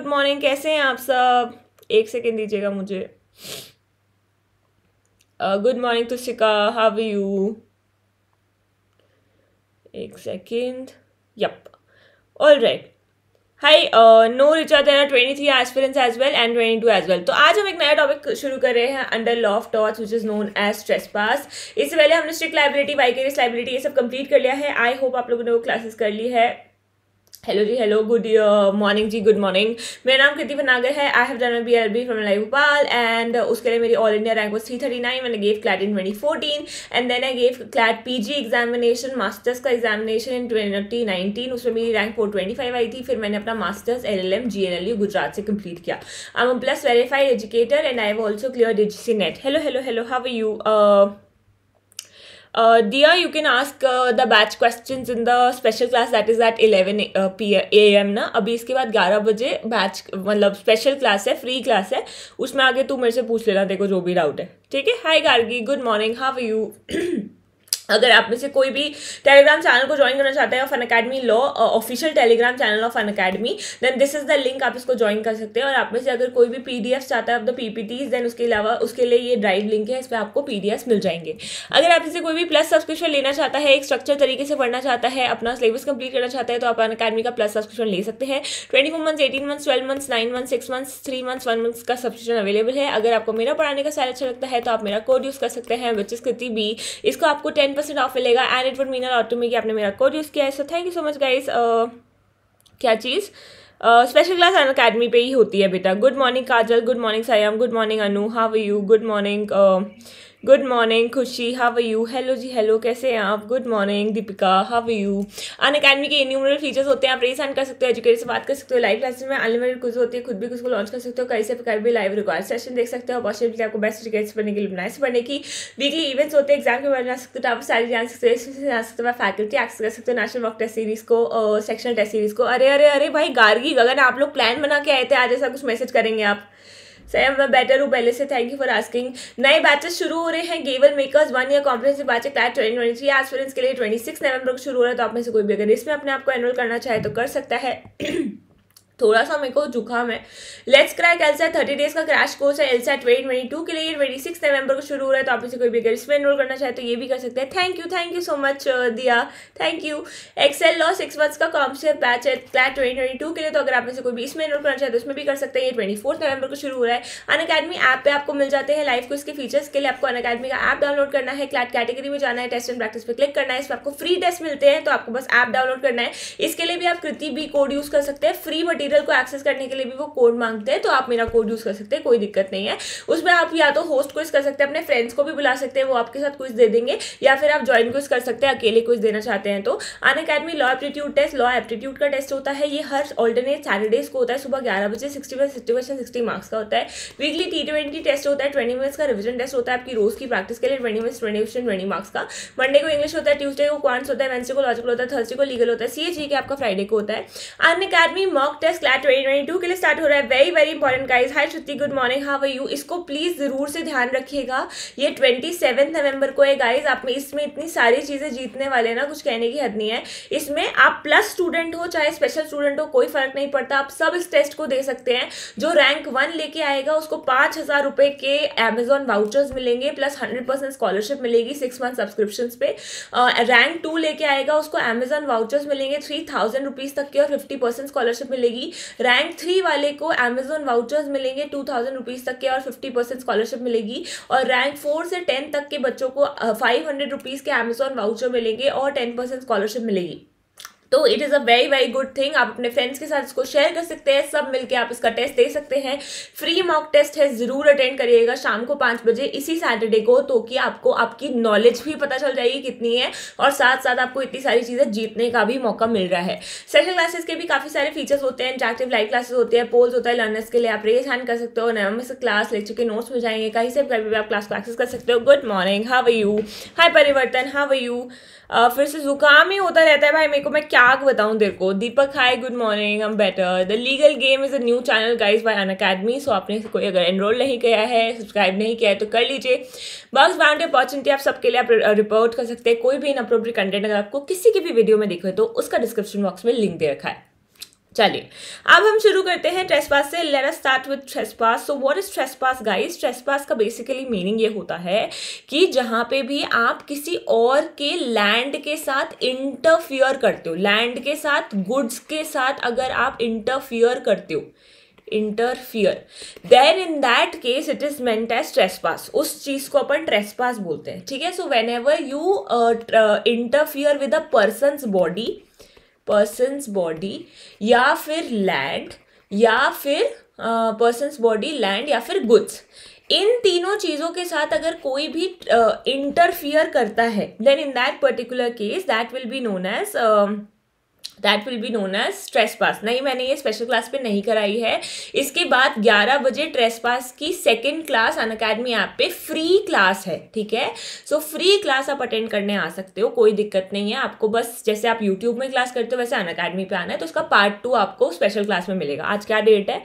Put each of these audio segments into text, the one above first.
Good morning कैसे हैं आप सब एक सेकेंड दीजिएगा मुझे good morning Tushika how you एक second yup all right hi no Richa there are twenty three aspirants as well and twenty two as well तो आज हम एक नया टॉपिक शुरू कर रहे हैं under law of torts which is known as stress pass इससे पहले हमने स्ट्रिक्ट लाइबिलिटी वाइकेरियस लाइबिलिटी ये सब कंप्लीट कर लिया है आई होप आप लोगों ने वो क्लासेस कर ली है hello ji hello good morning ji good morning मेरा नाम कृति भनागर है I have done B L B from लाई भोपाल एंड उसके लिए मेरी ऑल इंडिया रैंक वो थ्री थर्टी नाइन मैंने gave CLAT in twenty fourteen and then I gave CLAT P G examination masters का एग्जामिनेशन इन ट्वेंटी नाइनटीन उसमें मेरी rank four twenty five I थी फिर मैंने अपना masters L L M G N L U Gujarat से complete किया I am plus verified educator and I have also clear D G C net hello hello hello how you Diya you can ask the batch question in the special class that is at eleven P 11 a.m. ना अभी इसके बाद ग्यारह बजे batch मतलब special class है free class है उसमें आगे तू मेरे से पूछ लेना देखो जो भी डाउट है ठीक है hi Gargi good morning how you अगर आप में से कोई भी टेलीग्राम चैनल को ज्वाइन करना चाहता है Unacademy law official Telegram channel of Unacademy then this is the link आप इसको ज्वाइन कर सकते हैं और आप में से अगर कोई भी पीडीएफ चाहता है ऑफ द पीपीटीज देन उसके अलावा उसके लिए ये ड्राइव लिंक है इस पर आपको पीडीएफ मिल जाएंगे अगर आप इसे कोई भी प्लस सब्सक्रिप्शन लेना चाहता है एक स्ट्रक्चर तरीके से पढ़ना चाहता है अपना सिलेबस कंप्लीट करना चाहता है तो आप अकेडमी का प्लस सब्सक्रिप्शन ले सकते हैं twenty four months eighteen months twelve months nine months six months three months one months का सब्सक्रिप्शन अवेलेबल है अगर आपको मेरा पढ़ाने का सैल अच्छा लगता है तो आप मेरा कोड यूज कर सकते हैं बच्चे कृति बी इसको आपको टेन परसेंट ऑफ मिलेगा and it would mean a lot to me कि आपने मेरा कोड यूज़ किया है so thank you so much guys क्या चीज़ स्पेशल क्लास अन अकेडमी पे ही होती है बेटा good morning Kajal good morning Sayam good morning Anu how you good morning good morning Khushi how you hello ji hello कैसे हैं आप good morning Deepika how you on academy के इन्यूमरल फीचर्स होते हैं आप रेस कर सकते हो एजुकेटर से बात कर सकते हो लाइव क्लासेस में अनलिमिटेड कुछ होती है खुद भी कुछ को लॉन्च कर सकते हो कहीं से कहीं भी लाइव रिकॉर्ड सेशन देख सकते हो पॉसिबिलिटी आपको बेस्ट टिकेट्स पढ़ने के लिए बनाए पढ़ने की वीकली इवेंट्स होते हैं एग्जाम के बारे में सकते हो आप सारी जान सकते हो जा सकते हो फैकल्टी एक्सेस कर सकते हो नेशनल वॉक टेस्ट सीरीज को सेक्शनल टेस्ट सीरीज को अरे अरे अरे भाई गार्गी गगन आप लोग प्लान बना के आए थे आज ऐसा कुछ मैसेज करेंगे आप सैम मैं बेटर हूँ पहले से थैंक यू फॉर आस्किंग नए बैचेस शुरू हो रहे हैं गेवल मेकर्स वन या comprehensive batch class twenty twenty three aspirants के लिए ट्वेंटी सिक्स नवंबर को शुरू हो रहा है तो आप में से कोई भी अगर इसमें अपने आपको एनरोल करना चाहे तो कर सकता है थोड़ा सा मेरे को जुकाम है let's crack LSAT thirty days का क्रैश कोर्स है एलसेट ट्वेंटी ट्वेंटी टू के लिए ट्वेंटी सिक्स नवंबर को शुरू हो रहा है तो आप इसे कोई भी अगर इसमें एनरोल करना चाहे तो ये भी कर सकते हैं thank you thank you so much Diya thank you excel law six months का कॉम्पियर बैच है क्लैट ट्वेंटी टू के लिए तो अगर आप इसे कोई भी इसमें एनरोल करना चाहे तो उसमें भी कर सकते हैं ये ट्वेंटी फोर्थ नवंबर को शुरू हो रहा है अन अकेडमी ऐप पर आपको मिल जाते हैं लाइफ को इसके फीचर्स के लिए आपको अन अकेडमी का ऐप डाउनलोड करना है क्लैट कैटेगरी में जाना है टेस्ट एंड प्रैक्टिस पर क्लिक करना है इसमें आपको फ्री टेस्ट मिलते हैं तो आपको बस ऐप डाउनलोड करना है इसके लिए भी आप कृति बी कोड यूज़ कर सकते हैं फ्री मटीरियल मटेरियल को एक्सेस करने के लिए भी वो कोड मांगते हैं तो आप मेरा कोड यूज़ कर सकते हैं कोई दिक्कत नहीं है उसमें आप या तो होस्ट क्विज कर सकते हैं अपने फ्रेंड्स को भी बुला सकते हैं वो आपके साथ कुछ दे देंगे या फिर आप ज्वाइन क्विज कर सकते हैं अकेले कुछ देना चाहते हैं तो Unacademy law aptitude test law aptitude का टेस्ट होता है ये हर ऑल्टरनेट सैटरडेज को होता है सुबह ग्यारह बजे सिक्सटी पर सिक्सटी परसेंट सिक्सटी मार्क्स का होता है वीकली टी ट्वेंटी टेस्ट होता है ट्वेंटी मिनट्स का रिविजन टेस्ट होता है आपकी रोज की प्रैक्टिस के लिए twenty minutes twenty question twenty marks का मंडे को इंग्लिश होता है ट्यूसडे को क्वांट्स होता है वेंसडे को लॉजिकल होता है थर्सडे को लीगल होता है सी एच के आपका फ्राइडे को होता है Unacademy mock test CLAT 2022 के लिए स्टार्ट हो रहा है very very important guys hi Shruti good morning how you इसको प्लीज़ ज़रूर से ध्यान रखिएगा ये ट्वेंटी सेवन नवंबर को है गाइज आप में इसमें इतनी सारी चीज़ें जीतने वाले ना कुछ कहने की हद नहीं है इसमें आप प्लस स्टूडेंट हो चाहे स्पेशल स्टूडेंट हो कोई फ़र्क नहीं पड़ता आप सब इस टेस्ट को दे सकते हैं जो रैंक वन लेके आएगा उसको पाँच हज़ार रुपये के अमेजोन वाउचर्स मिलेंगे प्लस हंड्रेड परसेंट स्कॉलरशिप मिलेगी सिक्स मंथ सब्सक्रिप्शन पे रैंक टू लेके आएगा उसको अमेजोन वाउचर्स मिलेंगे थ्री थाउजेंड रुपीज़ तक के और फिफ्टी परसेंट स्कॉलरशिप मिलेगी रैंक थ्री वाले को अमेजोन वाउचर्स मिलेंगे टू थाउजेंड रुपीज़ तक के और फिफ्टी परसेंट स्कॉलरशिप मिलेगी और रैंक फोर से टेन तक के बच्चों को फाइव हंड्रेड रुपीज़ के अमेजोन वाउचर मिलेंगे और टेन परसेंट स्कॉलरशिप मिलेगी तो it is a very very good thing आप अपने फ्रेंड्स के साथ इसको शेयर कर सकते हैं सब मिलकर आप इसका टेस्ट दे सकते हैं फ्री मॉक टेस्ट है ज़रूर अटेंड करिएगा शाम को पाँच बजे इसी सैटरडे को तो कि आपको आपकी नॉलेज भी पता चल जाएगी कितनी है और साथ साथ आपको इतनी सारी चीज़ें जीतने का भी मौका मिल रहा है सेशन क्लासेस के भी काफ़ी सारे फीचर्स होते हैं इंटरेक्टिव लाइव क्लासेस होते हैं पोल्स होता है लर्नर्स के लिए आप रेज हैंड कर सकते हो नया मिस क्लास लेक्चर के नोट्स में जाएंगे कहीं से कभी भी आप क्लास को एक्सेस कर सकते हो good morning how you hi Parivartan how you फिर से जुकाम ही होता रहता है भाई मेरे को मैं क्या स्टैक बताऊँ तेरे को दीपक हाय गुड मॉर्निंग हम better the legal game is a new channel guys by Unacademy so आपने कोई अगर एनरोल नहीं किया है सब्सक्राइब नहीं किया है तो कर लीजिए बॉक्स बाउंड अपॉर्चुनिटी आप सबके लिए आप रिपोर्ट कर सकते हैं कोई भी इन अप्रोप्रिय कंटेंट अगर आपको किसी की भी वीडियो में देखो तो उसका डिस्क्रिप्शन बॉक्स में लिंक दे रखा है चलिए अब हम शुरू करते हैं ट्रेसपास से let us start with trespass so what is trespass guys trespass का बेसिकली मीनिंग ये होता है कि जहाँ पे भी आप किसी और के लैंड के साथ इंटरफियर करते हो लैंड के साथ गुड्स के साथ अगर आप इंटरफियर करते हो interfere then in that case it is meant as trespass उस चीज को अपन ट्रेसपास बोलते हैं ठीक है so whenever you interfere with a person's body person's body या फिर लैंड या फिर पर्सनस बॉडी लैंड या फिर गुड्स इन तीनों चीज़ों के साथ अगर कोई भी इंटरफियर uh, करता है then in that particular case that will be known as that will be known as trespass नहीं मैंने ये स्पेशल क्लास पे नहीं कराई है इसके बाद 11 बजे ट्रेस पास की second class Unacademy app पे फ्री क्लास है ठीक है सो so, फ्री क्लास आप अटेंड करने आ सकते हो कोई दिक्कत नहीं है आपको बस जैसे आप यूट्यूब में क्लास करते हो वैसे अन अकेडमी पे आना है तो उसका पार्ट टू आपको स्पेशल क्लास में मिलेगा आज क्या डेट है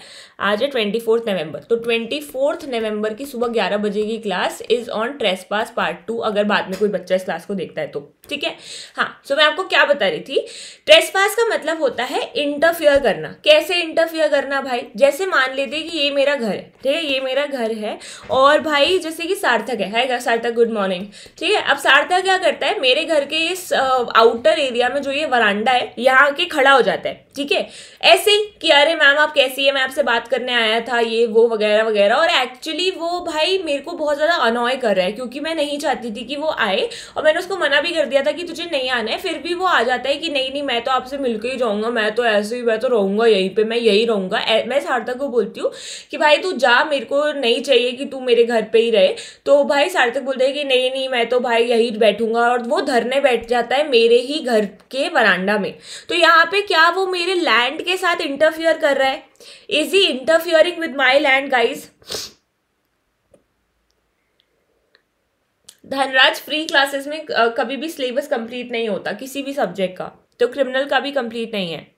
आज है ट्वेंटी फोर्थ नवंबर तो ट्वेंटी फोर्थ नवंबर की सुबह ग्यारह बजे की class is on trespass part two अगर बाद में कोई बच्चा इस क्लास को देखता है तो ठीक है हाँ सो so मैं आपको क्या बता रही थी ट्रेस पास इंटरफास का मतलब होता है इंटरफियर करना कैसे इंटरफियर करना भाई जैसे मान लेते कि ये मेरा घर है ठीक है ये मेरा घर है और भाई जैसे कि सार्थक है है सार्थक गुड मॉर्निंग ठीक है अब सार्थक क्या करता है मेरे घर के इस आउटर एरिया में जो ये वरांडा है यहाँ के खड़ा हो जाता है ठीक है ऐसे ही कि अरे मैम आप कैसी है मैं आपसे बात करने आया था ये वो वगैरह वगैरह और एक्चुअली वो भाई मेरे को बहुत ज़्यादा अनॉय कर रहा है क्योंकि मैं नहीं चाहती थी कि वो आए और मैंने उसको मना भी कर दिया था कि तुझे नहीं आना है फिर भी वो आ जाता है कि नहीं नहीं मैं तो आपसे मिल ही जाऊँगा मैं तो ऐसे ही मैं तो रहूँगा यहीं पर मैं यही रहूँगा मैं सार्थक को बोलती हूँ कि भाई तू जा मेरे को नहीं चाहिए कि तू मेरे घर पर ही रहे तो भाई सार्थक बोलते हैं कि नहीं नहीं मैं तो भाई यही बैठूंगा और वो धरने बैठ जाता है मेरे ही घर के बरांडा में तो यहाँ पर क्या वो मेरे मेरे लैंड के साथ इंटरफियर कर रहा है is he interfering with my land guys Dhanraj free classes में कभी भी सिलेबस कंप्लीट नहीं होता किसी भी सब्जेक्ट का तो क्रिमिनल का भी कंप्लीट नहीं है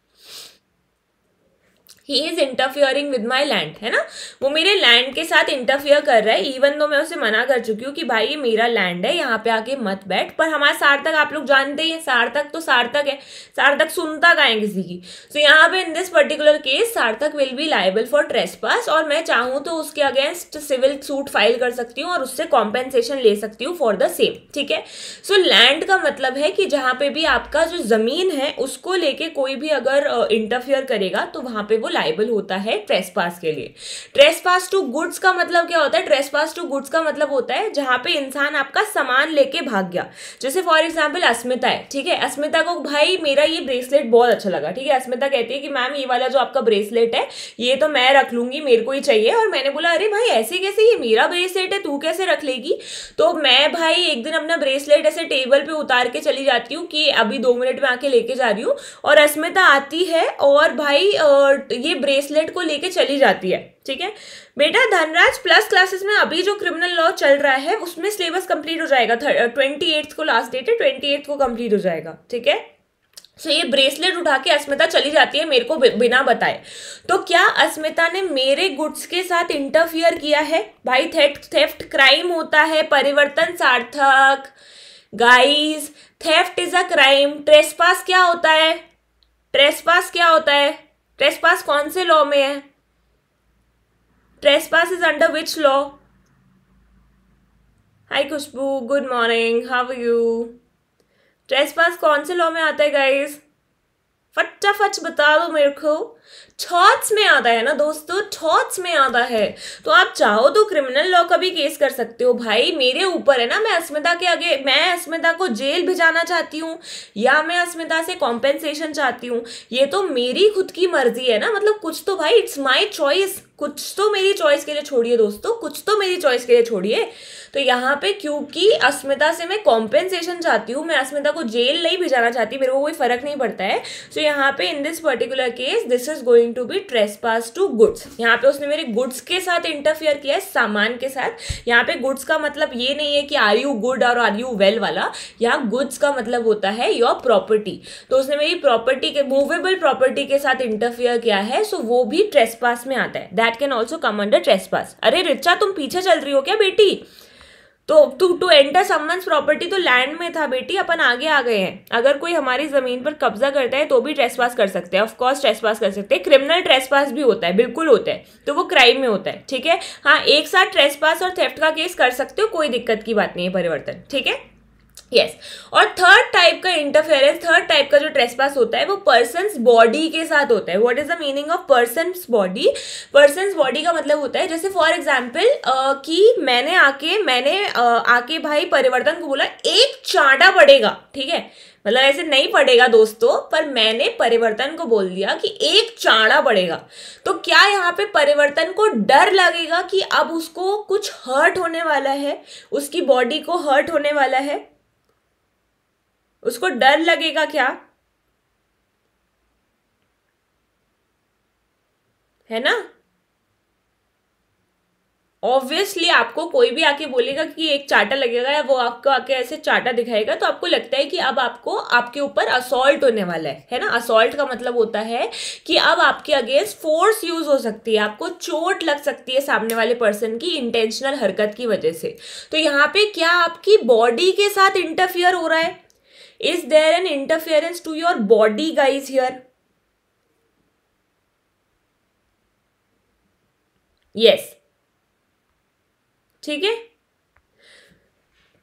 he is interfering with my land है ना वो मेरे लैंड के साथ इंटरफियर कर रहा है इवन दो मैं उसे मना कर चुकी हूँ कि भाई ये मेरा लैंड है यहाँ पे आके मत बैठ पर हमारे सार्थक आप लोग जानते ही हैं सार्थक तो सार्थक है सार्थक सुनता का है किसी की सो so, यहाँ पे in this particular case Sarthak will be liable for pass और मैं चाहूँ तो उसके अगेंस्ट सिविल सूट फाइल कर सकती हूँ और उससे कॉम्पेंसेशन ले सकती हूँ फॉर द सेम ठीक है सो so, लैंड का मतलब है कि जहाँ पे भी आपका जो जमीन है उसको लेके कोई भी अगर इंटरफियर करेगा तो वहाँ पे वो लाइबल होता है ट्रेस पास के लिए ट्रेस पास टू गुड्स का मतलब क्या होता है ट्रेस पास टू गुड्स का मतलब होता है जहाँ पे इंसान आपका सामान लेके भाग गया जैसे फॉर एग्जाम्पल अस्मिता है ठीक है अस्मिता को भाई मेरा ये ब्रेसलेट बहुत अच्छा लगा ठीक है अस्मिता कहती है कि मैम ये वाला जो आपका ब्रेसलेट है ये तो मैं रख लूंगी मेरे को ही चाहिए और मैंने बोला अरे भाई ऐसे कैसे ये मेरा ब्रेसलेट है तू कैसे रख लेगी तो मैं भाई एक दिन अपना ब्रेसलेट ऐसे टेबल पे उतार के चली जाती हूँ कि अभी दो मिनट में आके लेके जा रही हूँ और अस्मिता आती है और भाई ये ब्रेसलेट को लेके चली जाती है ठीक है बेटा धनराज प्लस क्लासेस में अभी जो क्रिमिनल लॉ चल रहा है उसमें सिलेबस कंप्लीट हो जाएगा ट्वेंटी एट्थ uh, को लास्ट डेट है ट्वेंटी एट्थ को कंप्लीट हो जाएगा ठीक है सो ये ब्रेसलेट उठा के अस्मिता चली जाती है मेरे को बिना बताए तो क्या अस्मिता ने मेरे गुड्स के साथ इंटरफियर किया है भाई थेफ्ट थेफ्ट क्राइम होता है Parivartan Sarthak guys theft is a crime trespass क्या होता है ट्रेसपास क्या होता है ट्रेसपास कौन से लॉ में है trespass is under which law hi Khushboo good morning how you trespass कौन से लॉ में आता है गाइज़ फटाफट बता दो मेरे को थॉट्स में आता है ना दोस्तों थॉट्स में आता है तो आप चाहो तो क्रिमिनल लॉ का भी केस कर सकते हो भाई मेरे ऊपर है ना मैं अस्मिता के आगे मैं अस्मिता को जेल भिजाना चाहती हूँ या मैं अस्मिता से कॉम्पेंसेशन चाहती हूँ ये तो मेरी खुद की मर्जी है ना मतलब कुछ तो भाई इट्स माई चॉइस कुछ तो मेरी चॉइस के लिए छोड़िए दोस्तों कुछ तो मेरी चॉइस के लिए छोड़िए तो यहाँ पे क्योंकि अस्मिता से मैं कॉम्पेंसेशन चाहती हूँ मैं अस्मिता को जेल नहीं भिजाना चाहती मेरे को कोई फ़र्क नहीं पड़ता है सो so, यहाँ पे in this particular case this is going to be trespass to goods यहाँ पे उसने मेरे गुड्स के साथ इंटरफेयर किया है सामान के साथ यहाँ पे गुड्स का मतलब ये नहीं है कि आर यू गुड और आर यू वेल वाला यहाँ गुड्स का मतलब होता है योर प्रॉपर्टी तो उसने मेरी प्रॉपर्टी के मूवेबल प्रॉपर्टी के साथ इंटरफेयर किया है सो so वो भी ट्रेस पास में आता है that can also come under pass अरे रिचा तुम पीछे चल रही हो क्या बेटी तो to to enter someone's property तो लैंड में था बेटी अपन आगे आ गए हैं अगर कोई हमारी ज़मीन पर कब्जा करता है तो भी ट्रेस पास कर सकते हैं ऑफकोर्स ट्रेस पास कर सकते हैं क्रिमिनल पास भी होता है बिल्कुल होता है तो वो क्राइम में होता है ठीक है हाँ एक साथ ट्रेस पास और थेफ्ट का केस कर सकते हो कोई दिक्कत की बात नहीं है परिवर्तन ठीक है यस yes. और थर्ड टाइप का इंटरफेरेंस थर्ड टाइप का जो ट्रेसपास होता है वो पर्सन बॉडी के साथ होता है what is the meaning of person body person body का मतलब होता है जैसे फॉर एग्जाम्पल कि मैंने आके मैंने uh, आके भाई परिवर्तन को बोला एक चांटा पड़ेगा ठीक है मतलब ऐसे नहीं पड़ेगा दोस्तों पर मैंने परिवर्तन को बोल दिया कि एक चाड़ा पड़ेगा तो क्या यहाँ पे परिवर्तन को डर लगेगा कि अब उसको कुछ हर्ट होने वाला है उसकी बॉडी को हर्ट होने वाला है उसको डर लगेगा क्या है ना ऑब्वियसली आपको कोई भी आके बोलेगा कि एक चाटा लगेगा या वो आपको आके ऐसे चाटा दिखाएगा तो आपको लगता है कि अब आपको आपके ऊपर असॉल्ट होने वाला है है ना असॉल्ट का मतलब होता है कि अब आपके अगेंस्ट फोर्स यूज हो सकती है आपको चोट लग सकती है सामने वाले पर्सन की इंटेंशनल हरकत की वजह से तो यहाँ पे क्या आपकी बॉडी के साथ इंटरफियर हो रहा है is there an interference to your body guys here yes ठीक है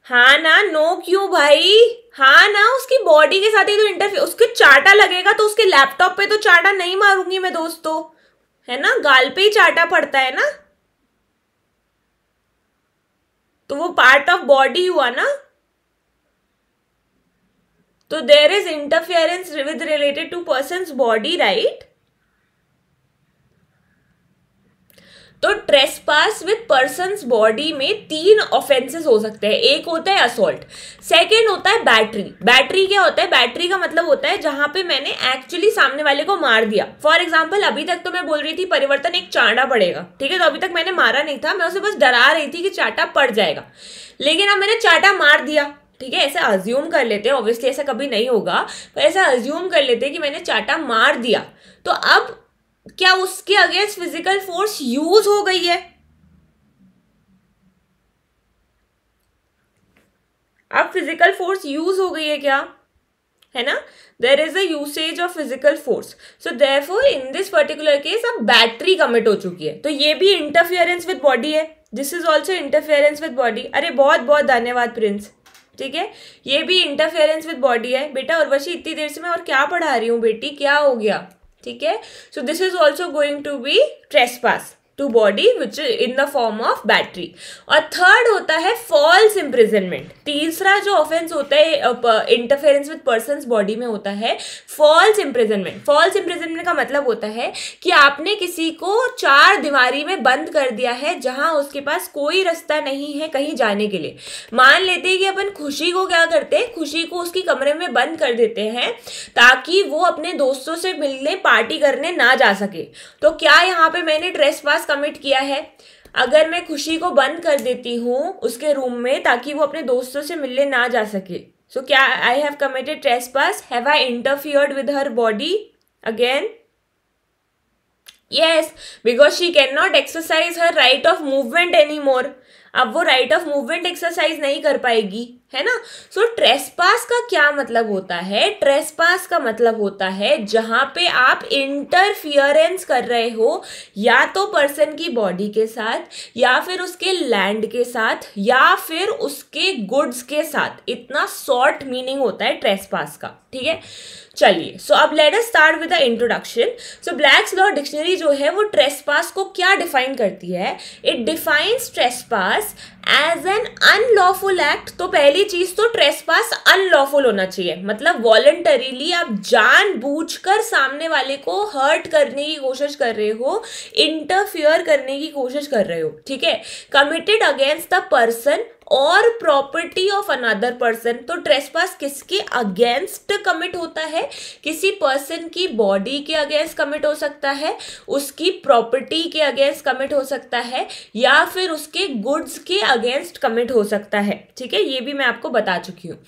हा ना नो क्यों भाई हा ना उसकी बॉडी के साथ ही तो इंटरफेयर उसके चाटा लगेगा तो उसके लैपटॉप पे तो चाटा नहीं मारूंगी मैं दोस्तों है ना गाल पे ही चाटा पड़ता है ना तो वो पार्ट ऑफ बॉडी हुआ ना तो there is interference with related to person body right तो ट्रेसपास विद पर्सन बॉडी में तीन ऑफेंसेस हो सकते हैं एक होता है असोल्ट सेकेंड होता है बैटरी बैटरी क्या होता है बैटरी का मतलब होता है जहां पे मैंने एक्चुअली सामने वाले को मार दिया फॉर एग्जाम्पल अभी तक तो मैं बोल रही थी परिवर्तन एक चांडा पड़ेगा ठीक है तो अभी तक मैंने मारा नहीं था मैं उसे बस डरा रही थी कि चाटा पड़ जाएगा लेकिन अब मैंने चाटा मार दिया ठीक है ऐसा अज्यूम कर लेते हैं ऑब्वियसली ऐसा कभी नहीं होगा पर ऐसा अज्यूम कर लेते हैं कि मैंने चाटा मार दिया तो अब क्या उसके अगेंस्ट फिजिकल फोर्स यूज हो गई है अब फिजिकल फोर्स यूज हो गई है क्या है ना there is as usage of physical force so therefore in this particular case अब बैटरी कमिट हो चुकी है तो ये भी इंटरफियरेंस विद बॉडी है this is also interference with body अरे बहुत बहुत धन्यवाद प्रिंस ठीक है ये भी इंटरफेरेंस विद बॉडी है बेटा उर्वशी इतनी देर से मैं और क्या पढ़ा रही हूँ बेटी क्या हो गया ठीक है so this is also going to be trespass to body which in the form of battery और थर्ड होता है फॉल्स इम्प्रिजनमेंट तीसरा जो ऑफेंस होता है इंटरफेरेंस विद पर्सन बॉडी में होता है फॉल्स इम्प्रिजनमेंट फॉल्स इम्प्रिजनमेंट का मतलब होता है कि आपने किसी को चार दीवारी में बंद कर दिया है जहाँ उसके पास कोई रास्ता नहीं है कहीं जाने के लिए मान लेते हैं कि अपन खुशी को क्या करते हैं खुशी को उसकी कमरे में बंद कर देते हैं ताकि वो अपने दोस्तों से मिलने पार्टी करने ना जा सके तो क्या यहाँ पे मैंने ट्रेस पास कमिट किया है अगर मैं खुशी को बंद कर देती हूँ उसके रूम में ताकि वो अपने दोस्तों से मिलने ना जा सके सो so, क्या I have committed trespass have I interfered with her body again yes because she cannot exercise her right of movement anymore अब वो राइट ऑफ मूवमेंट एक्सरसाइज नहीं कर पाएगी है ना सो so, ट्रेस पास का क्या मतलब होता है ट्रेस पास का मतलब होता है जहां पे आप इंटरफियरेंस कर रहे हो या तो पर्सन की बॉडी के साथ या फिर उसके लैंड के साथ या फिर उसके गुड्स के साथ इतना शॉर्ट मीनिंग होता है ट्रेस पास का ठीक है चलिए सो so, अब let us start with the introduction so Black's law dictionary जो है वो ट्रेस पास को क्या डिफाइन करती है it defines trespass trespass as an unlawful act तो पहली चीज तो ट्रेसपास अनलॉफुल होना चाहिए मतलब वॉलेंटरीली आप जान बूझ कर सामने वाले को हर्ट करने की कोशिश कर रहे हो इंटरफियर करने की कोशिश कर रहे हो ठीक है कमिटेड अगेंस्ट द पर्सन और प्रॉपर्टी ऑफ अनदर पर्सन तो ट्रेसपास किसके अगेंस्ट कमिट होता है किसी पर्सन की बॉडी के अगेंस्ट कमिट हो सकता है उसकी प्रॉपर्टी के अगेंस्ट कमिट हो सकता है या फिर उसके गुड्स के अगेंस्ट कमिट हो सकता है ठीक है ये भी मैं आपको बता चुकी हूँ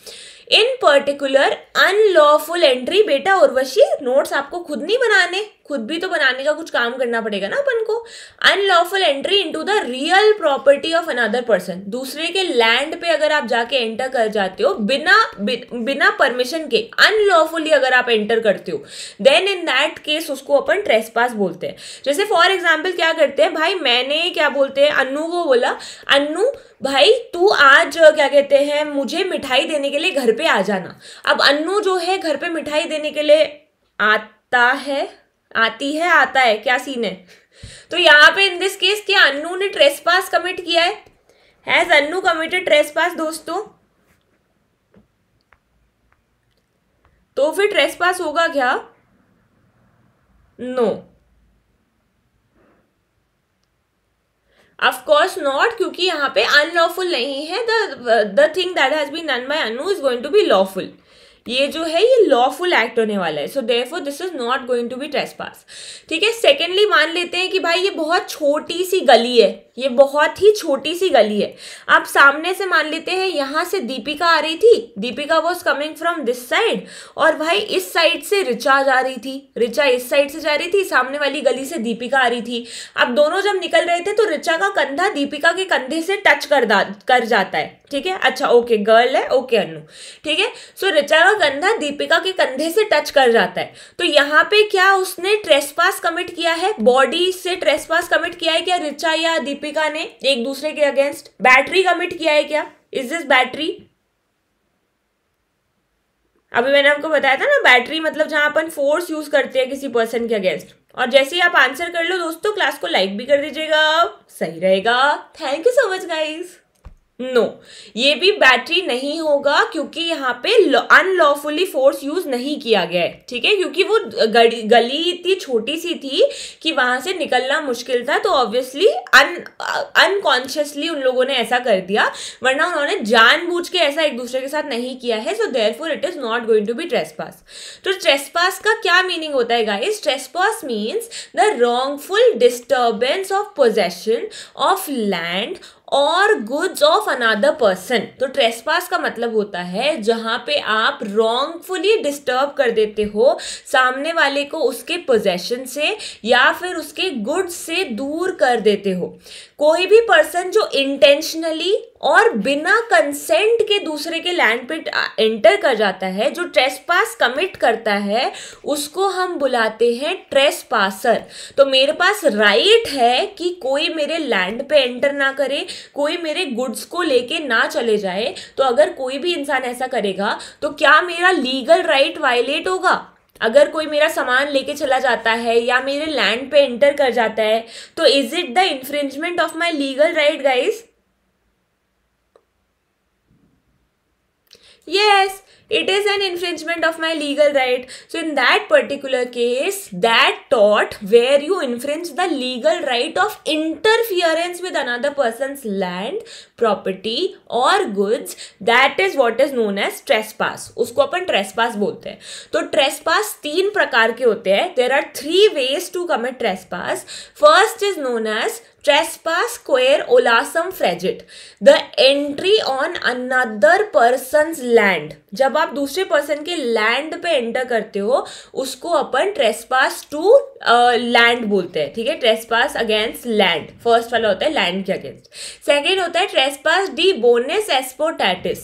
इन पर्टिकुलर अनलॉफुल एंट्री बेटा उर्वशी नोट्स आपको खुद नहीं बनाने खुद भी तो बनाने का कुछ काम करना पड़ेगा ना अपन को unlawful entry into the real property of another person दूसरे के लैंड पे अगर आप जाके एंटर कर जाते हो बिना बि, बिना परमिशन के अनलॉफुली अगर आप एंटर करते हो देन इन दैट केस उसको अपन ट्रेस पास बोलते हैं जैसे फॉर एग्जाम्पल क्या करते हैं भाई मैंने क्या बोलते हैं अन्नू को बोला अन्नू भाई तू आज क्या कहते हैं मुझे मिठाई देने के लिए घर पे आ जाना अब अन्नू जो है घर पे मिठाई देने के लिए आता है आती है आता है क्या सीन है तो यहाँ पे इन दिस केस क्या अन्नू ने ट्रेस पास कमिट किया है has Annu committed trespass दोस्तों तो फिर ट्रेस पास होगा क्या नो ऑफ कोर्स नॉट क्योंकि यहाँ पे अनलॉफुल नहीं है the the thing that has been done by Anu is going to be lawful ये जो है ये लॉफुल एक्ट होने वाला है so therefore this is not going to be trespass ठीक है सेकेंडली मान लेते हैं कि भाई ये बहुत छोटी सी गली है ये बहुत ही छोटी सी गली है आप सामने से मान लेते हैं यहाँ से दीपिका आ रही थी Deepika was coming from this side और भाई इस साइड से रिचा जा रही थी रिचा इस साइड से जा रही थी सामने वाली गली से दीपिका आ रही थी अब दोनों जब निकल रहे थे तो रिचा का कंधा दीपिका के कंधे से टच कर कर जाता है ठीक है अच्छा ओके गर्ल है ओके अनु ठीक है सो रिचा का कंधा दीपिका के कंधे से टच कर जाता है तो यहाँ पे क्या उसने ट्रेसपास कमिट किया है बॉडी से ट्रेसपास कमिट किया है क्या रिचा या दीपिका ने एक दूसरे के अगेंस्ट बैटरी कमिट किया है क्या इज दिस बैटरी अभी मैंने आपको बताया था ना बैटरी मतलब जहां अपन फोर्स यूज करते हैं किसी पर्सन के अगेंस्ट और जैसे ही आप आंसर कर लो दोस्तों क्लास को लाइक भी कर दीजिएगा सही रहेगा thank you so much guys no no. ये भी बैटरी नहीं होगा क्योंकि यहाँ पे अनलॉफुली फोर्स यूज नहीं किया गया है ठीक है क्योंकि वो गली इतनी छोटी सी थी कि वहां से निकलना मुश्किल था तो ऑब्वियसली अन अनकॉन्शियसली उन लोगों ने ऐसा कर दिया वरना उन्होंने जानबूझ के ऐसा एक दूसरे के साथ नहीं किया है so therefore it is not going to be trespass तो ट्रेस पास का क्या मीनिंग होता है guys trespass means the wrongful disturbance of possession of land और गुड्स ऑफ अनादर पर्सन तो ट्रेसपास का मतलब होता है जहां पे आप रॉन्गफुली डिस्टर्ब कर देते हो सामने वाले को उसके पोजेशन से या फिर उसके गुड्स से दूर कर देते हो कोई भी पर्सन जो इंटेंशनली और बिना कंसेंट के दूसरे के लैंड पे एंटर कर जाता है जो ट्रेस पास कमिट करता है उसको हम बुलाते हैं ट्रेस पासर तो मेरे पास राइट है कि कोई मेरे लैंड पे एंटर ना करे कोई मेरे गुड्स को लेके ना चले जाए तो अगर कोई भी इंसान ऐसा करेगा तो क्या मेरा लीगल राइट वायलेट होगा अगर कोई मेरा सामान लेके चला जाता है या मेरे लैंड पे एंटर कर जाता है तो is it the infringement of my legal right guys yes it is an infringement of my legal right so in that particular case that thought where you infringe the legal right of interference with another person's land property or goods that is what is known as trespass उसको अपन trespass बोलते हैं तो trespass तीन प्रकार के होते हैं there are three ways to commit trespass first is known as trespass square olasum frigid the entry on another person's land जब आप दूसरे पर्सन के लैंड पे एंटर करते हो उसको अपन ट्रेसपास टू लैंड बोलते हैं ठीक है ट्रेसपास अगेंस्ट लैंड फर्स्ट वाला होता है लैंड के अगेंस्ट सेकेंड होता है ट्रेसपास डी बोनस एस्पोटैटिस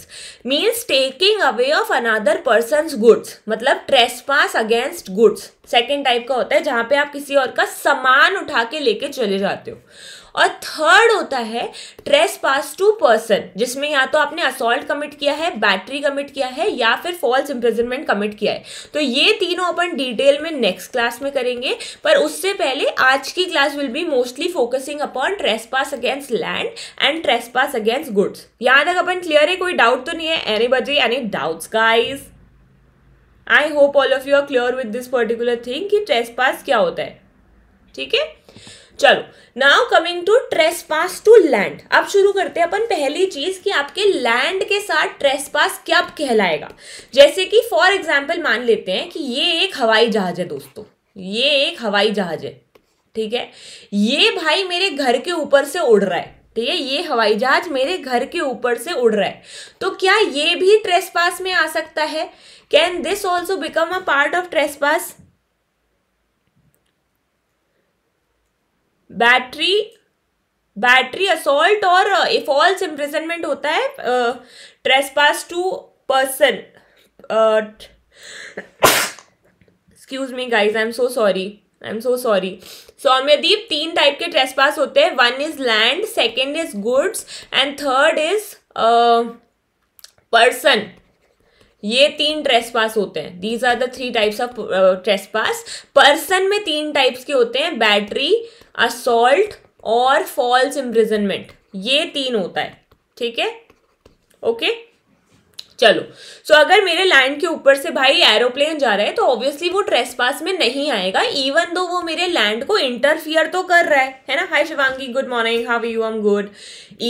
means taking away of another person goods मतलब trespass against goods second type का होता है जहाँ पे आप किसी और का सामान उठा के लेके चले जाते हो और थर्ड होता है ट्रेस पास टू पर्सन जिसमें या तो आपने असॉल्ट कमिट किया है बैटरी कमिट किया है या फिर फॉल्स इम्प्रेजनमेंट कमिट किया है तो ये तीनों अपन डिटेल में नेक्स्ट क्लास में करेंगे पर उससे पहले आज की class will be mostly focusing upon trespass against land and trespass against goods यहाँ तक अपन क्लियर है कोई डाउट तो नहीं है एनी बजे any doubts guys I hope all of you are clear with this particular thing कि trespass क्या होता है ठीक है चलो now coming to trespass to land अब शुरू करते हैं अपन पहली चीज कि आपके लैंड के साथ ट्रेस पास क्या कहलाएगा जैसे कि फॉर एग्जाम्पल मान लेते हैं कि ये एक हवाई जहाज है दोस्तों ये एक हवाई जहाज है ठीक है ये भाई मेरे घर के ऊपर से उड़ रहा है ठीक है ये हवाई जहाज मेरे घर के ऊपर से उड़ रहा है तो क्या ये भी ट्रेस पास में आ सकता है can this also become a part of trespass battery battery assault और इफॉल्स uh, इम्प्रिजनमेंट होता है trespass to person excuse me guys I am so sorry I am so sorry Soumyadeep तीन type के trespass होते हैं one is land second is goods and third is person ये तीन trespass होते हैं these are the three types of trespass person में तीन टाइप्स के होते हैं बैटरी असोल्ट और फॉल्स इम्प्रिजनमेंट ये तीन होता है ठीक है ओके okay? चलो सो so, अगर मेरे लैंड के ऊपर से भाई एरोप्लेन जा रहा है तो ऑब्वियसली वो ट्रेस पास में नहीं आएगा इवन दो वो मेरे लैंड को इंटरफियर तो कर रहा है है ना hi Shivangi good morning how you am good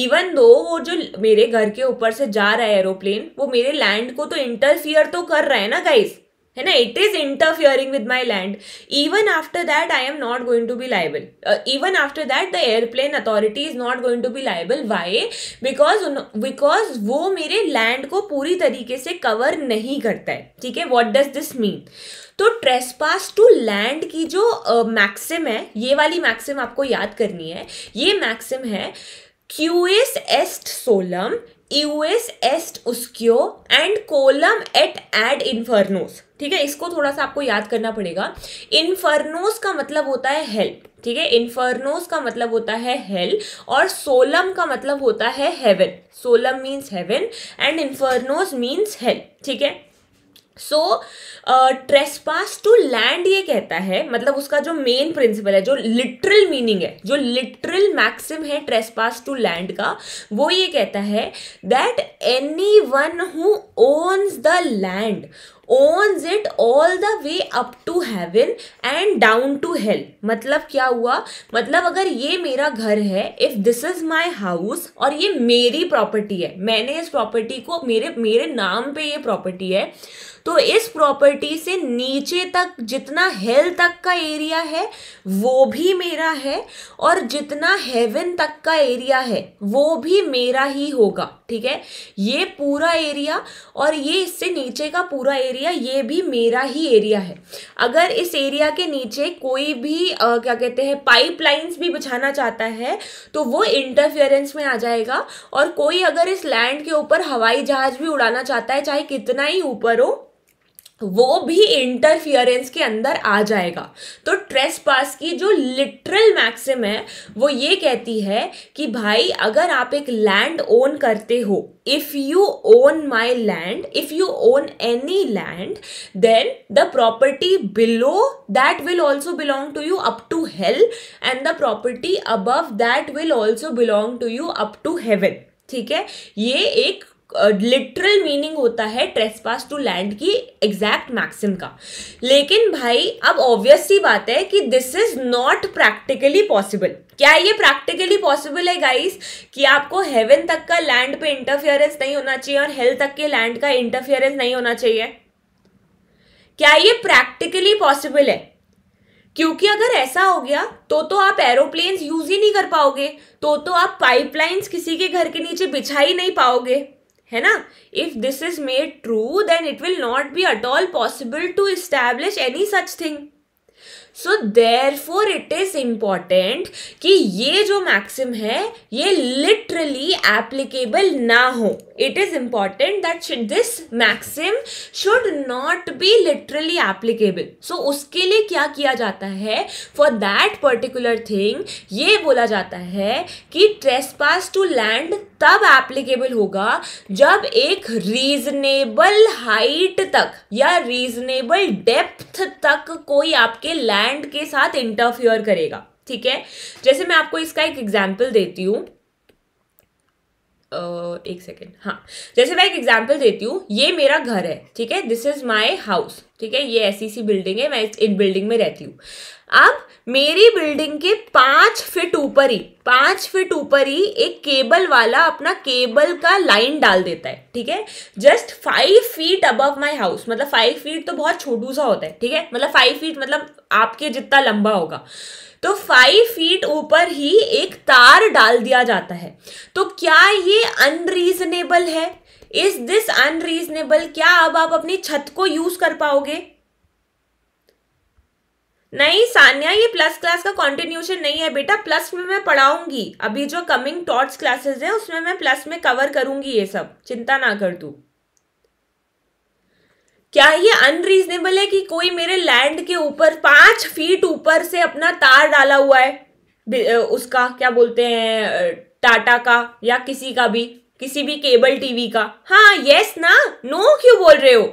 even though वो जो मेरे घर के ऊपर से जा रहा है एरोप्लेन वो मेरे लैंड को तो इंटरफियर तो कर रहा है ना गाइज है ना it is interfering with my land even after that I am not going to be liable even after that the airplane authority is not going to be liable why because because वो मेरे land को पूरी तरीके से cover नहीं करता है ठीक है वॉट डज दिस मीन तो ट्रेस पास टू लैंड की जो मैक्सिम uh, है ये वाली मैक्सिम आपको याद करनी है ये मैक्सिम है क्यूएस एस्ट सोलम यूएस एस्ट उसक्यो एंड कोलम एट एड इन्फर्नोस ठीक है इसको थोड़ा सा आपको याद करना पड़ेगा इनफर्नोस का मतलब होता है हेल्प ठीक है इन्फर्नोस का मतलब होता है हेल और सोलम का मतलब होता है हेवन सोलम मीन्स हेवन एंड इन्फर्नोस मीन्स हेल ठीक है सो ट्रेसपास टू लैंड ये कहता है मतलब उसका जो मेन प्रिंसिपल है जो लिटरल मीनिंग है जो लिटरल मैक्सिम है ट्रेसपास टू लैंड का वो ये कहता है that anyone who owns the land owns it all the way up to heaven and down to hell मतलब क्या हुआ मतलब अगर ये मेरा घर है if this is my house और ये मेरी प्रॉपर्टी है मैंने इस प्रॉपर्टी को मेरे मेरे नाम पे ये प्रॉपर्टी है तो इस प्रॉपर्टी से नीचे तक जितना हेल तक का एरिया है वो भी मेरा है और जितना हेवन तक का एरिया है वो भी मेरा ही होगा ठीक है ये पूरा एरिया और ये इससे नीचे का पूरा एरिया एरिया ये भी मेरा ही एरिया है अगर इस एरिया के नीचे कोई भी आ, क्या कहते हैं पाइपलाइंस भी बिछाना चाहता है तो वो इंटरफेरेंस में आ जाएगा और कोई अगर इस लैंड के ऊपर हवाई जहाज भी उड़ाना चाहता है चाहे कितना ही ऊपर हो वो भी इंटरफियरेंस के अंदर आ जाएगा तो ट्रेस पास की जो लिटरल मैक्सिम है वो ये कहती है कि भाई अगर आप एक लैंड ओन करते हो if you own my land if you own any land then the property below that will also belong to you up to hell and the property above that will also belong to you up to heaven ठीक है ये एक literal uh, meaning होता है trespass to land की exact maxim का लेकिन भाई अब ऑब्वियस सी बात है कि this is not practically possible क्या ये प्रैक्टिकली पॉसिबल है गाइस कि आपको हेवन तक का लैंड पे इंटरफियरेंस नहीं होना चाहिए और हेल तक के लैंड का इंटरफियरेंस नहीं होना चाहिए क्या ये प्रैक्टिकली पॉसिबल है क्योंकि अगर ऐसा हो गया तो तो आप एरोप्लेन्स यूज ही नहीं कर पाओगे तो तो आप पाइपलाइंस किसी के घर के नीचे बिछा ही नहीं पाओगे है ना if this is made true then it will not be at all possible to establish any such thing so therefore it is important कि ये जो मैक्सिम है ये लिटरली एप्लीकेबल ना हो it is important that this maxim should not be literally applicable so उसके लिए क्या किया जाता है फॉर दैट पर्टिकुलर थिंग ये बोला जाता है कि ट्रेस पास टू लैंड तब एप्लीकेबल होगा जब एक रीजनेबल हाइट तक या रीजनेबल डेप्थ तक कोई आपके लैंड के साथ इंटरफियर करेगा ठीक है जैसे मैं आपको इसका एक एग्जाम्पल देती हूँ Uh, एक सेकेंड हाँ जैसे मैं एक एग्जाम्पल देती हूँ ये मेरा घर है ठीक है दिस इज माई हाउस ठीक है ये ऐसी सी बिल्डिंग है मैं इस बिल्डिंग में रहती हूँ अब मेरी बिल्डिंग के पाँच फिट ऊपर ही पाँच फिट ऊपर ही एक केबल वाला अपना केबल का लाइन डाल देता है ठीक है just five feet above my house मतलब फाइव फीट तो बहुत छोटू सा होता है ठीक है मतलब फाइव फीट मतलब आपके जितना लंबा होगा तो फाइव फीट ऊपर ही एक तार डाल दिया जाता है तो क्या ये अनरीजनेबल है इज दिस अनरीजनेबल क्या अब आप अपनी छत को यूज कर पाओगे नहीं सानिया ये प्लस क्लास का कॉन्टिन्यूशन नहीं है बेटा प्लस में मैं पढ़ाऊंगी अभी जो कमिंग टॉर्च क्लासेस है उसमें मैं प्लस में कवर करूंगी ये सब चिंता ना कर तू क्या ये अनरीजनेबल है कि कोई मेरे लैंड के ऊपर पांच फीट ऊपर से अपना तार डाला हुआ है उसका क्या बोलते हैं टाटा का या किसी का भी किसी भी केबल टीवी का हाँ यस ना नो क्यों बोल रहे हो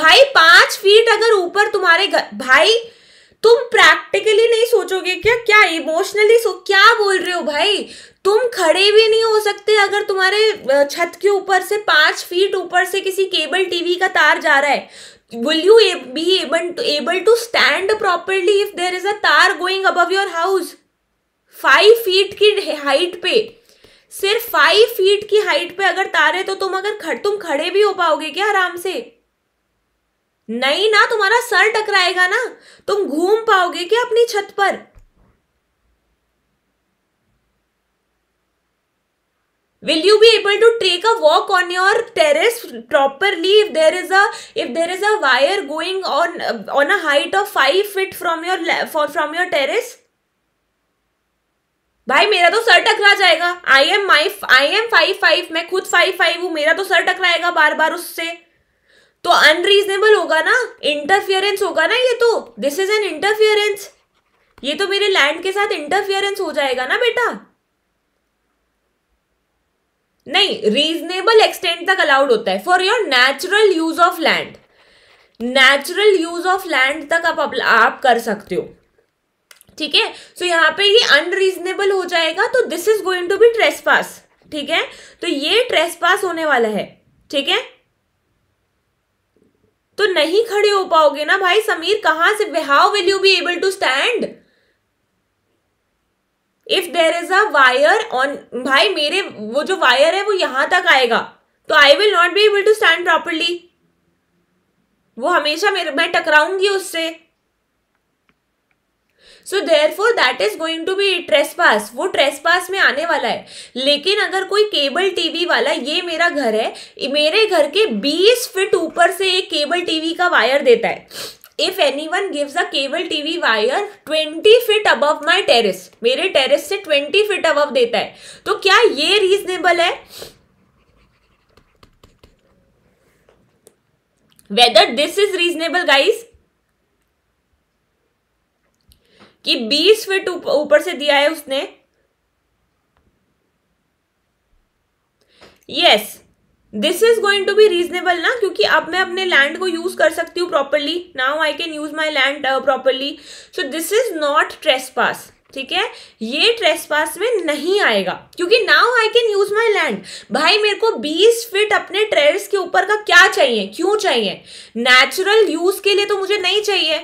भाई पांच फीट अगर ऊपर तुम्हारे घर भाई तुम प्रैक्टिकली नहीं सोचोगे क्या क्या इमोशनली सो क्या बोल रहे हो भाई तुम खड़े भी नहीं हो सकते अगर तुम्हारे छत के ऊपर से पांच फीट ऊपर से किसी केबल टीवी का तार जा रहा है will you be able able to stand properly if there is a तार going above your house five feet की हाइट पे सिर्फ फाइव फीट की हाइट पे अगर तार है तो तुम अगर खड़ तुम खड़े भी हो पाओगे क्या आराम से नहीं ना तुम्हारा सर टकराएगा ना तुम घूम पाओगे क्या अपनी छत पर will you be able to take a walk on your terrace properly if there is if there is a wire going on on a height of five feet from your for from your terrace भाई मेरा तो सर टकरा जाएगा I am my I am five five मैं खुद five five हूं मेरा तो सर टकराएगा बार बार उससे तो अनरीजनेबल होगा ना इंटरफियरेंस होगा ना ये तो दिस इज एन इंटरफियरेंस ये तो मेरे लैंड के साथ इंटरफियरेंस हो जाएगा ना बेटा नहीं रीजनेबल एक्सटेंड तक अलाउड होता है for your natural use of land natural use of land तक आप, आप कर सकते हो ठीक है सो यहां पे ये अनरीजनेबल हो जाएगा तो this is going to be trespass ठीक है तो ये ट्रेस पास होने वाला है ठीक है तो नहीं खड़े हो पाओगे ना भाई समीर कहां से how will you be able to stand if there is a wire on भाई मेरे वो जो वायर है वो यहां तक आएगा तो I will not be able to stand properly वो हमेशा मेरे मैं टकराऊंगी उससे so therefore that is going to be trespass वो ट्रेसपास में आने वाला है लेकिन अगर कोई केबल टीवी वाला ये मेरा घर है मेरे घर के बीस फिट ऊपर से एक केबल टीवी का वायर देता है if any one gives a cable TV wire twenty feet अब माई टेरिस मेरे टेरिस से ट्वेंटी फिट अबव देता है तो क्या ये रीजनेबल है whether this is reasonable guys कि 20 फीट ऊपर से दिया है उसने yes this is going to be reasonable ना क्योंकि अब मैं अपने लैंड को यूज कर सकती हूँ properly now I can use my land properly so this is not trespass ठीक है ये ट्रेस पास में नहीं आएगा क्योंकि now I can use my land भाई मेरे को 20 फिट अपने ट्रेस के ऊपर का क्या चाहिए क्यों चाहिए नेचुरल यूज के लिए तो मुझे नहीं चाहिए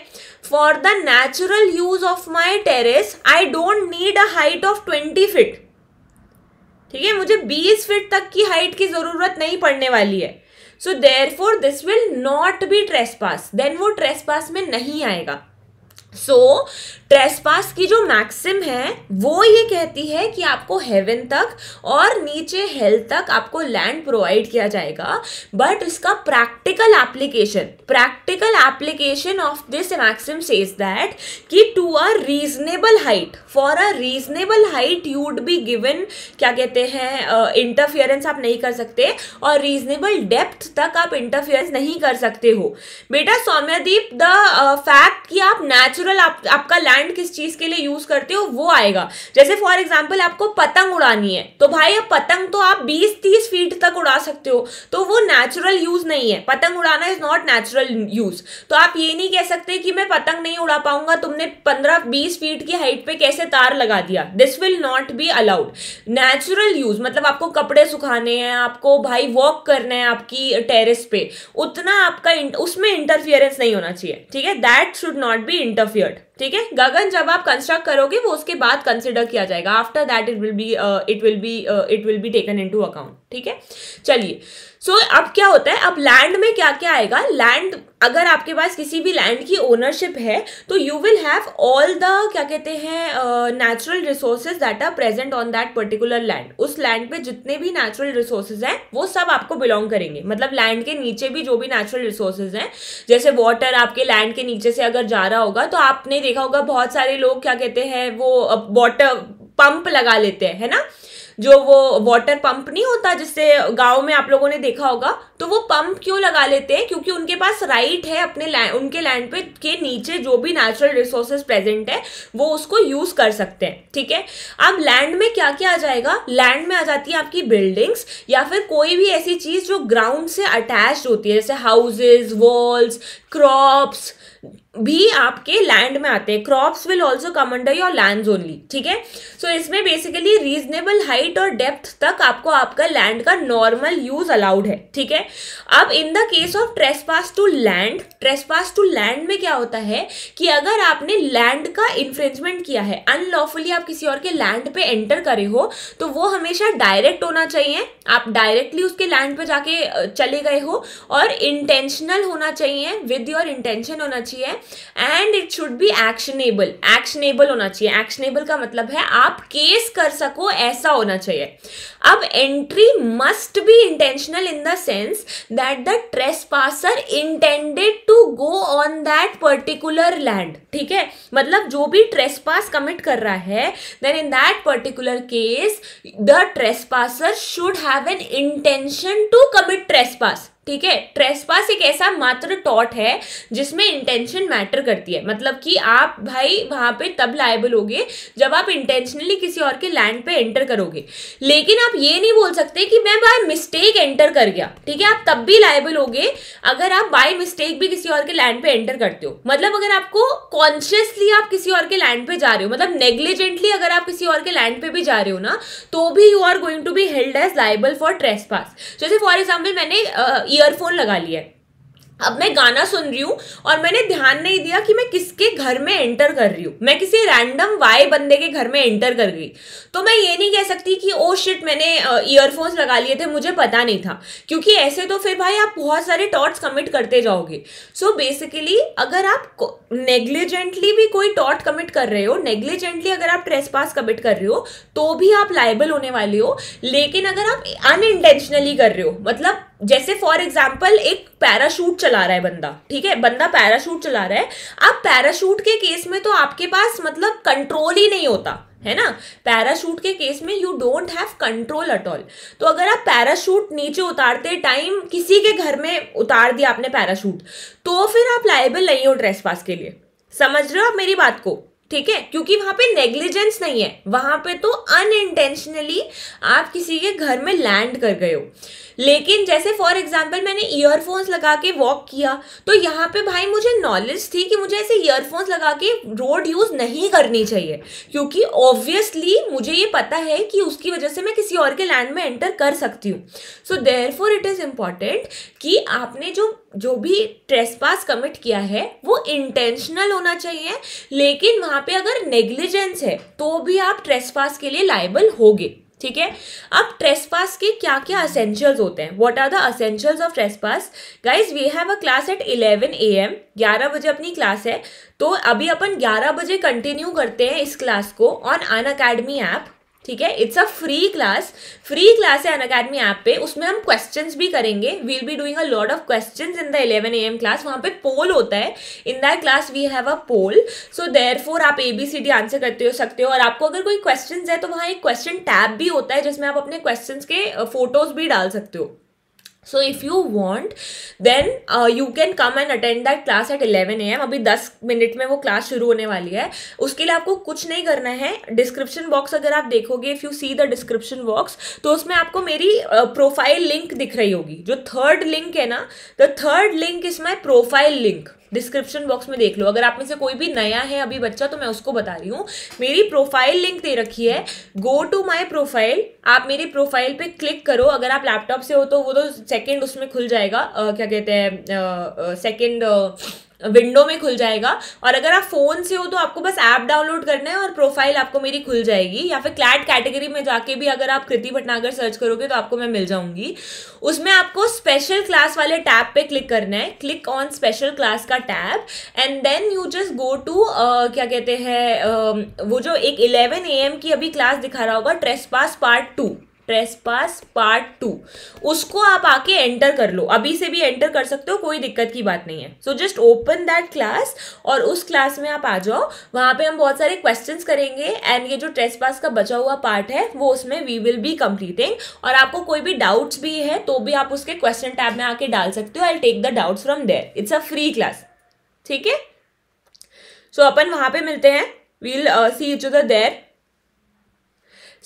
for the natural use of my terrace I don't need a height of 20 feet ठीक है मुझे 20 फिट तक की हाइट की जरूरत नहीं पड़ने वाली है so therefore this will not be trespass then वो ट्रेस पास में नहीं आएगा सो ट्रेसपास की जो मैक्सिम है वो ये कहती है कि आपको हेवन तक और नीचे हेल्थ तक आपको लैंड प्रोवाइड किया जाएगा बट इसका practical application practical application of this maxim says that कि to a reasonable height for a reasonable height you would be given क्या कहते हैं इंटरफियरेंस uh, आप नहीं कर सकते और रीजनेबल डेप्थ तक आप इंटरफियरेंस नहीं कर सकते हो बेटा सौम्यदीप द फैक्ट कि आप नेचुरल आप, आपका लैंड बैंड किस चीज के लिए यूज करते हो वो आएगा जैसे फॉर एग्जाम्पल आपको पतंग उड़ानी है तो भाई अब पतंग तो आप बीस तीस फीट तक उड़ा सकते हो तो वो नेचुरल यूज नहीं है पतंग उड़ाना इज नॉट नेचुरल यूज तो आप ये नहीं कह सकते कि मैं पतंग नहीं उड़ा पाऊंगा तुमने पंद्रह बीस फीट की हाइट पे कैसे तार लगा दिया this will not be allowed natural use मतलब आपको कपड़े सुखाने हैं आपको भाई वॉक करना है आपकी टेरिस पे उतना आपका उसमें इंटरफियरेंस नहीं होना चाहिए ठीक है that should not be interfered ठीक है गगन जब आप कंस्ट्रक्ट करोगे वो उसके बाद कंसिडर किया जाएगा after that it will be it will be it will be taken into account ठीक है चलिए सो so, अब क्या होता है अब लैंड में क्या क्या आएगा लैंड अगर आपके पास किसी भी लैंड की ओनरशिप है तो you will have all the क्या कहते हैं natural resources that are present on that particular land उस लैंड पे जितने भी नेचुरल रिसोर्सेज हैं वो सब आपको बिलोंग करेंगे मतलब लैंड के नीचे भी जो भी नेचुरल रिसोर्सेज हैं जैसे वाटर आपके लैंड के नीचे से अगर जा रहा होगा तो आपने देखा होगा बहुत सारे लोग क्या कहते हैं वो वाटर पंप लगा लेते हैं है ना जो वो वाटर पंप नहीं होता जिससे गांव में आप लोगों ने देखा होगा तो वो पंप क्यों लगा लेते हैं क्योंकि उनके पास राइट है अपने लैंड उनके लैंड पे के नीचे जो भी नेचुरल रिसोर्सेज प्रेजेंट है वो उसको यूज कर सकते हैं ठीक है अब लैंड में क्या क्या आ जाएगा लैंड में आ जाती है आपकी बिल्डिंग्स या फिर कोई भी ऐसी चीज जो ग्राउंड से अटैच होती है जैसे हाउसेज वॉल्स क्रॉप्स भी आपके लैंड में आते हैं crops will also come under your land only ठीक है सो इसमें बेसिकली रीजनेबल हाइट और डेप्थ तक आपको आपका लैंड का नॉर्मल यूज अलाउड है ठीक है अब in the case of trespass to land trespass to land में क्या होता है कि अगर आपने लैंड का इन्फ्रेंचमेंट किया है अनलॉफुली आप किसी और के लैंड पे एंटर करे हो तो वो हमेशा डायरेक्ट होना चाहिए आप डायरेक्टली उसके लैंड पे जाके चले गए हो और इंटेंशनल होना चाहिए विद योर इंटेंशन होना चाहिए and it should be actionable actionable होना चाहिए एक्शनेबल का मतलब है आप केस कर सको ऐसा होना चाहिए अब entry must be intentional in the sense that the trespasser intended to go on that particular land ठीक है मतलब जो भी ट्रेस पास कमिट कर रहा है then in that particular case the trespasser should have an intention to commit trespass ठीक है ट्रेसपास एक ऐसा मात्र टॉट है जिसमें इंटेंशन मैटर करती है मतलब कि आप भाई वहां पे तब लाइबल होगे जब आप इंटेंशनली किसी और के लैंड पे एंटर करोगे लेकिन आप ये नहीं बोल सकते कि मैं बाय मिस्टेक एंटर कर गया ठीक है आप तब भी लाइबल होगे अगर आप बाय मिस्टेक भी किसी और के लैंड पे एंटर करते हो मतलब अगर आपको कॉन्शियसली आप किसी और के लैंड पे जा रहे हो मतलब नेग्लिजेंटली अगर आप किसी और के लैंड पे भी जा रहे हो ना तो भी you are going to be held as liable for trespass जैसे फॉर एग्जाम्पल मैंने uh, ईयरफोन लगा लिया अब मैं गाना सुन रही हूँ और मैंने ध्यान नहीं दिया कि मैं किसके घर में एंटर कर रही हूँ मैं किसी रैंडम वाई बंदे के घर में एंटर कर गई तो मैं ये नहीं कह सकती कि ओ oh शिट मैंने ईयरफोन्स लगा लिए थे मुझे पता नहीं था क्योंकि ऐसे तो फिर भाई आप बहुत सारे टॉट्स कमिट करते जाओगे सो so बेसिकली अगर आप नेग्लिजेंटली भी कोई टॉट कमिट कर रहे हो नेग्लिजेंटली अगर आप ट्रेस पास कमिट कर रहे हो तो भी आप लाइबल होने वाले हो लेकिन अगर आप अनइंटेंशनली कर रहे हो मतलब जैसे फॉर एग्जाम्पल एक पैराशूट चला रहा है बंदा ठीक है बंदा पैराशूट चला रहा है अब पैराशूट के केस में तो आपके पास मतलब कंट्रोल ही नहीं होता है ना पैराशूट के केस में you don't have control at all तो अगर आप पैराशूट नीचे उतारते टाइम किसी के घर में उतार दिया आपने पैराशूट तो फिर आप लाइबल नहीं हो ड्रेस पास के लिए समझ रहे हो आप मेरी बात को ठीक है क्योंकि वहां पे नेग्लिजेंस नहीं है वहां पे तो अनइंटेंशनली आप किसी के घर में लैंड कर गए हो लेकिन जैसे फॉर एग्जाम्पल मैंने ईयरफोन्स लगा के वॉक किया तो यहाँ पे भाई मुझे नॉलेज थी कि मुझे ऐसे ईयरफोन्स लगा के रोड यूज़ नहीं करनी चाहिए क्योंकि ऑब्वियसली मुझे ये पता है कि उसकी वजह से मैं किसी और के लैंड में एंटर कर सकती हूँ so therefore it is important कि आपने जो जो भी ट्रेस पास कमिट किया है वो इंटेंशनल होना चाहिए लेकिन वहाँ पे अगर नेग्लिजेंस है तो भी आप ट्रेस पास के लिए लाइबल होगे ठीक है अब ट्रेसपास के क्या क्या असेंशियल्स होते हैं what are the essentials of trespass guys we have a class at eleven A M ग्यारह बजे अपनी क्लास है तो अभी अपन ग्यारह बजे कंटिन्यू करते हैं इस क्लास को ऑन अन अकेडमी ऐप ठीक है it's a free class free class है अन अकेडमी ऐप पे उसमें हम क्वेश्चंस भी करेंगे we'll be doing a lot of questions in the 11 M class वहाँ पे पोल होता है in that class we have a poll so for आप A B C D answer करते हो सकते हो और आपको अगर कोई क्वेश्चन है तो वहाँ एक क्वेश्चन टैब भी होता है जिसमें आप अपने क्वेश्चन के फोटोज भी डाल सकते हो so if you want then you can come and attend that class at A M अभी दस मिनट में वो क्लास शुरू होने वाली है उसके लिए आपको कुछ नहीं करना है डिस्क्रिप्शन बॉक्स अगर आप देखोगे if you see the description box तो उसमें आपको मेरी प्रोफाइल uh, लिंक दिख रही होगी जो थर्ड लिंक है ना the third link is my profile link description box में देख लो अगर आप में से कोई भी नया है अभी बच्चा तो मैं उसको बता रही हूँ मेरी प्रोफाइल लिंक दे रखी है गो टू माई प्रोफाइल आप मेरी प्रोफाइल पे क्लिक करो अगर आप लैपटॉप से हो तो वो तो सेकेंड उसमें खुल जाएगा आ, क्या कहते हैं सेकेंड विंडो में खुल जाएगा और अगर आप फ़ोन से हो तो आपको बस ऐप डाउनलोड करना है और प्रोफाइल आपको मेरी खुल जाएगी या फिर क्लैट कैटेगरी में जाके भी अगर आप कृति भटनागर सर्च करोगे तो आपको मैं मिल जाऊंगी उसमें आपको स्पेशल क्लास वाले टैब पे क्लिक करना है क्लिक ऑन स्पेशल क्लास का tab and then you just go to क्या कहते हैं uh, वो जो एक इलेवन ए की अभी क्लास दिखा रहा होगा trespass part two trespass part two उसको आप आके एंटर कर लो अभी से भी एंटर कर सकते हो कोई दिक्कत की बात नहीं है so just open that class और उस क्लास में आप आ जाओ वहाँ पे हम बहुत सारे क्वेश्चंस करेंगे एंड ये जो ट्रेस पास का बचा हुआ पार्ट है वो उसमें वी विल बी कंप्लीटिंग और आपको कोई भी डाउट्स भी है तो भी आप उसके क्वेश्चन टैब में आके डाल सकते हो I take the doubts from there it's a free class ठीक है सो अपन वहाँ पे मिलते हैं we'll see each other there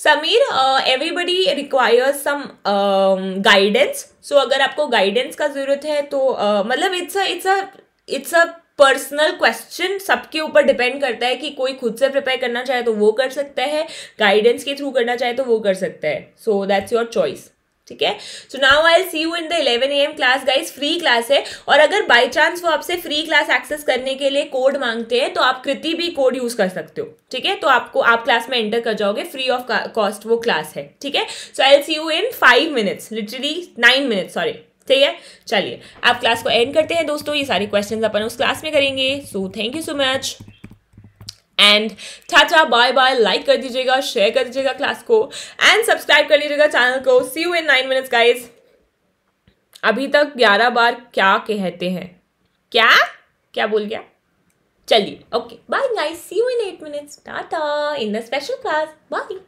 Sameer everybody requires some guidance so अगर आपको गाइडेंस का ज़रूरत है तो uh, मतलब it's a it's a it's a personal question सबके ऊपर डिपेंड करता है कि कोई खुद से प्रिपेयर करना चाहे तो वो कर सकता है गाइडेंस के थ्रू करना चाहे तो वो कर सकता है सो दैट्स योर चॉइस ठीक है so now I see you in the eleven A M class guys free class है और अगर बाई चांस वो आपसे फ्री क्लास एक्सेस करने के लिए कोड मांगते हैं तो आप कृति भी कोड यूज कर सकते हो ठीक है तो आपको आप क्लास में एंटर कर जाओगे फ्री ऑफ कॉस्ट वो क्लास है ठीक है so I see you in five minutes literally nine minutes sorry ठीक है चलिए आप क्लास को एंड करते हैं दोस्तों ये सारे क्वेश्चन अपन उस क्लास में करेंगे so thank you so much and चाचा बाय बाय लाइक कर दीजिएगा शेयर कर दीजिएगा क्लास को एंड सब्सक्राइब कर लीजिएगा चैनल को see you in nine minutes guys अभी तक ग्यारह बार क्या कहते हैं क्या क्या बोल गया चलिए okay bye guys see you in eight minutes tata in the special class bye